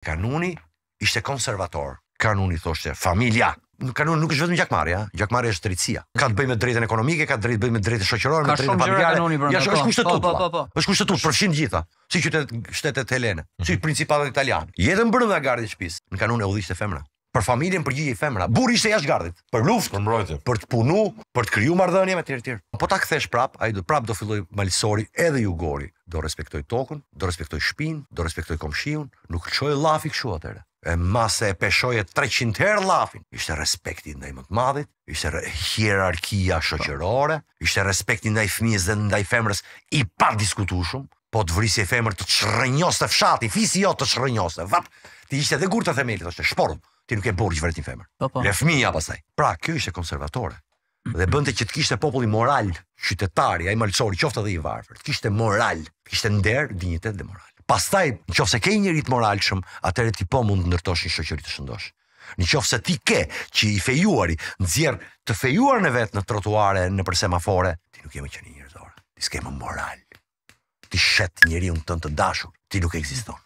Kanuni ishte konservator. Kanuni thoshte familja. Nuk kanuni nuk është vetëm gjakmarrja, gjakmarrja është drejtësia. Ka të bëjë me drejtën ekonomike, ka drejtë bëjë me drejtën shoqërore, me drejtën familjare. Ja është kushtetu. Po, po po po. Është kushtetu për gjitha, si qytet shtetet Helene, si mhm. principatet italiane. Jetën brenda gardhit të shtëpisë. Në kanun e udhëste femra. Për familjen përgjigje gjithë femra. Burri ishte jashtë gardhit, për luftë, për mbrojtje, për të punuar, për të krijuar marrëdhënie me të tjerë. Po ta kthesh prap, ai do prap do filloj malisori edhe jugori do respektoj tokën, do respektoj shpinë, do respektoj komshiun, nuk qoj lafi këshu atërë. E mase e peshoje 300 herë lafin. Ishte respekti ndaj më të madhit, ishte hierarkia shoqërore, ishte respekti ndaj fëmijës dhe ndaj femrës i pa diskutushum, po të vrisje femrë të qërënjos të fshati, fisi jo të qërënjos të vatë, ti ishte dhe gurë të themelit, është shporëm, ti nuk e borë që vërët një femrë. Po, po. Le fëmija pasaj. Pra, kjo ishte konservatore, dhe bënte që të kishte popull i moral, qytetar, ai malçori, qoftë edhe i varfër, të kishte moral, të kishte nder, dinjitet dhe moral. Pastaj, nëse ke një rit moralshëm, atëherë ti po mund të ndërtosh një shoqëri të shëndosh. Nëse ti ke që i fejuari nxjerr të fejuar në vet në trotuare, në për semafore, ti nuk je më qenë njerëzor. Ti s'ke më moral. Ti shet njeriu tënd të dashur, ti nuk ekziston.